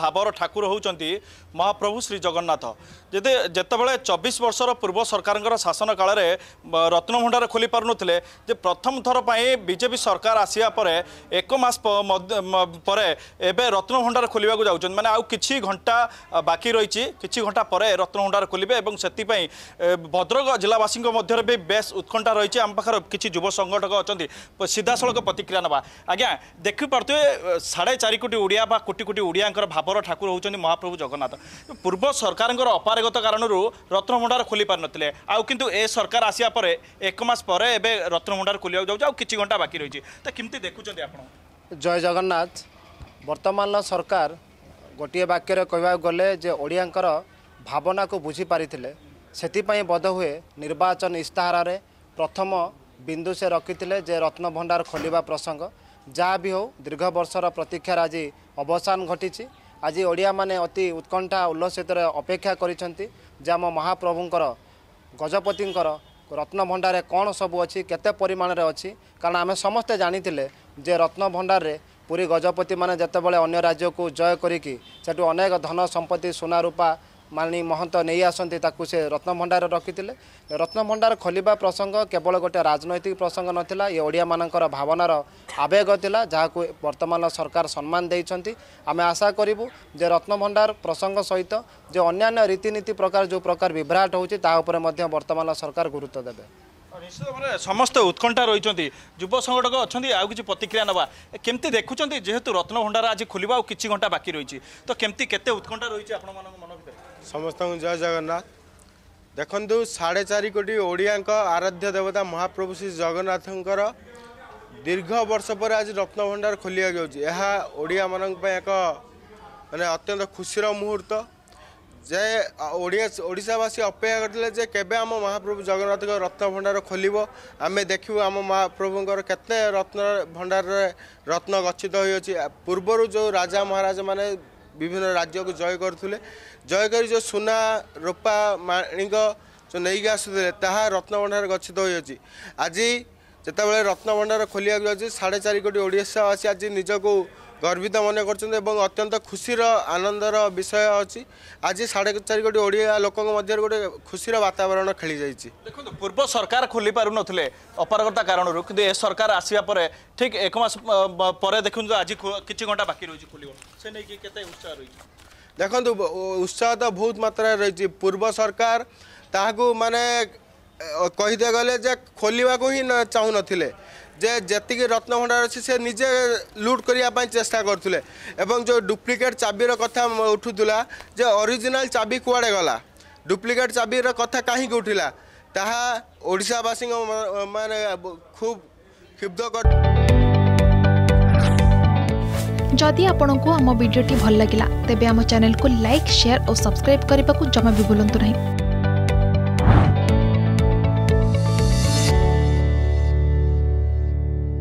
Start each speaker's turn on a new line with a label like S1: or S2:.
S1: ভাবর ঠাকুর হচ্ছেন মহাপ্রভু শ্রী জগন্নাথ যদি যেতবে চবিশ বর্ষর পূর্ব সরকার শাসন কালের রত্নভণ্ডার খোলি পুলে যে প্রথম থরপাই বিজেপি সরকার আসা পরে এক মাস পরে এবে রত্নভণ্ডার খোলা যাচ্ছেন মানে আউ কিছু ঘণ্টা বাকি রয়েছে কিছু ঘণ্টা পরে রত্নভণ্ডার খোলবে এবং সেপাই ভদ্রক জেলাবাসী মধ্যে বি বেশ উৎকণ্ঠা রয়েছে আম পাখে কিছু যুব সংগঠক অনেক সিধাসলখ প্রতিক্রিয়া নেওয়া আজ্ঞা দেখিপারে সাড়ে চারি কোটি ওড়িয়া বা কোটি কোটি ওড়িয়া ଓଡ଼ିଆଙ୍କର ଭାବର ଠାକୁର ହେଉଛନ୍ତି ମହାପ୍ରଭୁ ଜଗନ୍ନାଥ ପୂର୍ବ ସରକାରଙ୍କର ଅପାରଗତ କାରଣରୁ ରତ୍ନମୁଣ୍ଡାର ଖୋଲିପାରିନଥିଲେ ଆଉ କିନ୍ତୁ ଏ ସରକାର ଆସିବା ପରେ ଏକ ମାସ ପରେ ଏବେ ରତ୍ନମୁଣ୍ଡାର ଖୋଲିବାକୁ ଯାଉଛି ଆଉ କିଛି ଘଣ୍ଟା ବାକି ରହିଛି ତ କେମିତି ଦେଖୁଛନ୍ତି ଆପଣ
S2: ଜୟ ଜଗନ୍ନାଥ ବର୍ତ୍ତମାନର ସରକାର ଗୋଟିଏ ବାକ୍ୟରେ କହିବାକୁ ଗଲେ ଯେ ଓଡ଼ିଆଙ୍କର ଭାବନାକୁ ବୁଝିପାରିଥିଲେ ସେଥିପାଇଁ ବୋଧହୁଏ ନିର୍ବାଚନ ଇସ୍ତାହାରରେ ପ୍ରଥମ ବିନ୍ଦୁ ସେ ରଖିଥିଲେ ଯେ ରତ୍ନଭଣ୍ଡାର ଖୋଲିବା ପ୍ରସଙ୍ଗ ଯାହା ବି ହେଉ ଦୀର୍ଘ ବର୍ଷର ପ୍ରତୀକ୍ଷାର ଆଜି ଅବସାନ ଘଟିଛି ଆଜି ଓଡ଼ିଆମାନେ ଅତି ଉତ୍କଣ୍ଠା ଉଲ୍ଲସିତରେ ଅପେକ୍ଷା କରିଛନ୍ତି ଯେ ଆମ ମହାପ୍ରଭୁଙ୍କର ଗଜପତିଙ୍କର ରତ୍ନଭଣ୍ଡାରରେ କ'ଣ ସବୁ ଅଛି କେତେ ପରିମାଣରେ ଅଛି କାରଣ ଆମେ ସମସ୍ତେ ଜାଣିଥିଲେ ଯେ ରତ୍ନଭଣ୍ଡାରରେ ପୁରୀ ଗଜପତିମାନେ ଯେତେବେଳେ ଅନ୍ୟ ରାଜ୍ୟକୁ ଜୟ କରିକି ସେଠୁ ଅନେକ ଧନ ସମ୍ପତ୍ତି ସୁନାରୂପା ମାନି ମହନ୍ତ ନେଇ ଆସନ୍ତି ତାକୁ ସେ ରତ୍ନଭଣ୍ଡାର ରଖିଥିଲେ ରତ୍ନଭଣ୍ଡାର ଖୋଲିବା ପ୍ରସଙ୍ଗ କେବଳ ଗୋଟିଏ ରାଜନୈତିକ ପ୍ରସଙ୍ଗ ନଥିଲା ଏ ଓଡ଼ିଆମାନଙ୍କର ଭାବନାର ଆବେଗ ଥିଲା ଯାହାକୁ ବର୍ତ୍ତମାନ ସରକାର ସମ୍ମାନ ଦେଇଛନ୍ତି ଆମେ ଆଶା କରିବୁ ଯେ ରତ୍ନଭଣ୍ଡାର ପ୍ରସଙ୍ଗ ସହିତ ଯେ ଅନ୍ୟାନ୍ୟ ରୀତିନୀତି ପ୍ରକାର ଯେଉଁ ପ୍ରକାର ବିଭ୍ରାଟ ହେଉଛି ତାହା ଉପରେ ମଧ୍ୟ ବର୍ତ୍ତମାନ ସରକାର ଗୁରୁତ୍ୱ ଦେବେ
S1: ନିଶ୍ଚିତ ଭାବରେ ସମସ୍ତେ ଉତ୍କଣ୍ଠା ରହିଛନ୍ତି ଯୁବ ସଂଗଠକ ଅଛନ୍ତି ଆଉ କିଛି ପ୍ରତିକ୍ରିୟା ନେବା କେମିତି ଦେଖୁଛନ୍ତି ଯେହେତୁ ରତ୍ନଭଣ୍ଡାର ଆଜି ଖୋଲିବା ଆଉ କିଛି ଘଣ୍ଟା ବାକି ରହିଛି ତ କେମିତି କେତେ ଉତ୍କଣ୍ଠା ରହିଛି ଆପଣମାନଙ୍କ ମନ
S3: ଭିତରେ ସମସ୍ତଙ୍କୁ ଜୟ ଜଗନ୍ନାଥ ଦେଖନ୍ତୁ ସାଢ଼େ ଚାରି କୋଟି ଓଡ଼ିଆଙ୍କ ଆରାଧ୍ୟ ଦେବତା ମହାପ୍ରଭୁ ଶ୍ରୀ ଜଗନ୍ନାଥଙ୍କର ଦୀର୍ଘ ବର୍ଷ ପରେ ଆଜି ରତ୍ନଭଣ୍ଡାର ଖୋଲିବାକୁ ଯାଉଛି ଏହା ଓଡ଼ିଆମାନଙ୍କ ପାଇଁ ଏକ ମାନେ ଅତ୍ୟନ୍ତ ଖୁସିର ମୁହୂର୍ତ୍ତ ଯେ ଓଡ଼ିଆ ଓଡ଼ିଶାବାସୀ ଅପେକ୍ଷା କରିଥିଲେ ଯେ କେବେ ଆମ ମହାପ୍ରଭୁ ଜଗନ୍ନାଥଙ୍କ ରତ୍ନ ଭଣ୍ଡାର ଖୋଲିବ ଆମେ ଦେଖିବୁ ଆମ ମହାପ୍ରଭୁଙ୍କର କେତେ ରତ୍ନ ଭଣ୍ଡାରରେ ରତ୍ନ ଗଚ୍ଛିତ ହୋଇଅଛି ପୂର୍ବରୁ ଯେଉଁ ରାଜା ମହାରାଜାମାନେ ବିଭିନ୍ନ ରାଜ୍ୟକୁ ଜୟ କରୁଥିଲେ ଜୟ କରି ଯେଉଁ ସୁନା ରୂପା ମାଣିକ ଯେଉଁ ନେଇକି ଆସୁଥିଲେ ତାହା ରତ୍ନଭଣ୍ଡାରରେ ଗଚ୍ଛିତ ହୋଇଅଛି ଆଜି যেতবে রত্নভণ্ডার খোলা যাচ্ছে সাড়ে চারি কোটি ওড়িশাবাসী আজ নিজকু গর্বিত মনে করছেন এবং অত্যন্ত খুশির আনন্দর বিষয় অছি আজ সাড়ে চারি কোটি ওড়িয়া লোক মধ্যে গোটে খুশির বাতাবরণ খেলি যাই দেখুন
S1: পূর্ব সরকার খোলি পু নলে অপারগতা কারণর কিন্তু এ সরকার আসবা পরে ঠিক এক মাস পরে দেখুন আজ কিছু ঘন্টা বাকি রয়েছে খোলিব সে নেই কেতে
S3: উৎসাহ রয়েছে দেখুন উৎসাহ তো বহুত মাত্রায় রয়েছে পূর্ব সরকার তাহলে মানে କହିଦିଆ ଗଲେ ଯେ ଖୋଲିବାକୁ ହିଁ ଚାହୁଁନଥିଲେ ଯେ ଯେତିକି ରତ୍ନଭଣ୍ଡାର ଅଛି ସେ ନିଜେ ଲୁଟ୍ କରିବା ପାଇଁ ଚେଷ୍ଟା କରୁଥିଲେ ଏବଂ ଯେଉଁ ଡୁପ୍ଲିକେଟ୍ ଚାବିର କଥା ଉଠୁଥିଲା ଯେ ଅରିଜିନାଲ୍ ଚାବି କୁଆଡ଼େ ଗଲା ଡୁପ୍ଲିକେଟ୍ ଚାବିର କଥା କାହିଁକି ଉଠିଲା ତାହା ଓଡ଼ିଶାବାସୀଙ୍କ ମାନେ ଖୁବ୍ କ୍ଷୁବ୍ଧ
S2: ଯଦି ଆପଣଙ୍କୁ ଆମ ଭିଡ଼ିଓଟି ଭଲ ଲାଗିଲା ତେବେ ଆମ ଚ୍ୟାନେଲକୁ ଲାଇକ୍ ସେୟାର ଓ ସବସ୍କ୍ରାଇବ୍ କରିବାକୁ ଜମା ବି ଭୁଲନ୍ତୁ ନାହିଁ